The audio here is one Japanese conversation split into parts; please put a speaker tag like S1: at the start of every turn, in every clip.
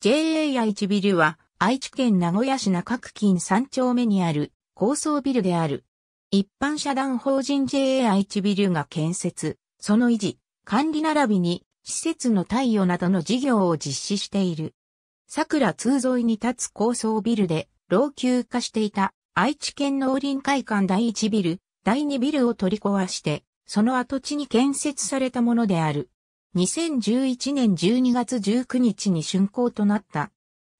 S1: JA 愛知ビルは愛知県名古屋市中区近3丁目にある高層ビルである。一般社団法人 JA 愛知ビルが建設、その維持、管理並びに施設の貸与などの事業を実施している。桜通沿いに立つ高層ビルで老朽化していた愛知県農林会館第1ビル、第2ビルを取り壊して、その跡地に建設されたものである。2011年12月19日に竣工となった。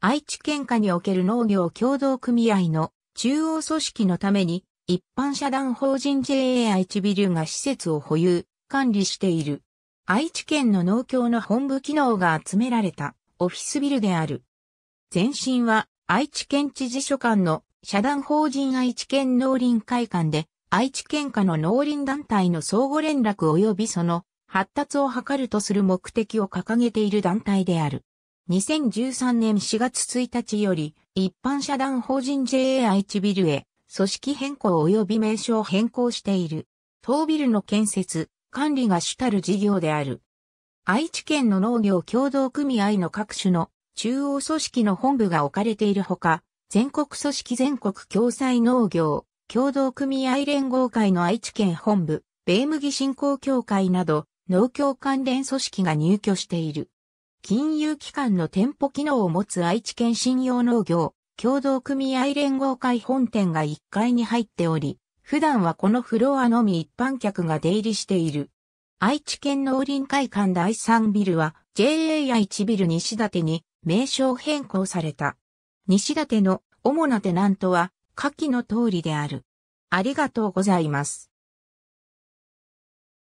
S1: 愛知県下における農業協同組合の中央組織のために一般社団法人 JA 愛知ビルが施設を保有、管理している。愛知県の農協の本部機能が集められたオフィスビルである。前身は愛知県知事所管の社団法人愛知県農林会館で愛知県下の農林団体の相互連絡及びその発達を図るとする目的を掲げている団体である。2013年4月1日より、一般社団法人 JAI 知ビルへ、組織変更及び名称を変更している。当ビルの建設、管理が主たる事業である。愛知県の農業協同組合の各種の中央組織の本部が置かれているほか、全国組織全国共済農業、共同組合連合会の愛知県本部、米麦振興協会など、農協関連組織が入居している。金融機関の店舗機能を持つ愛知県信用農業共同組合連合会本店が1階に入っており、普段はこのフロアのみ一般客が出入りしている。愛知県農林会館第3ビルは JA 愛知ビル西立に名称変更された。西立の主なテナントは下記の通りである。ありがとうございます。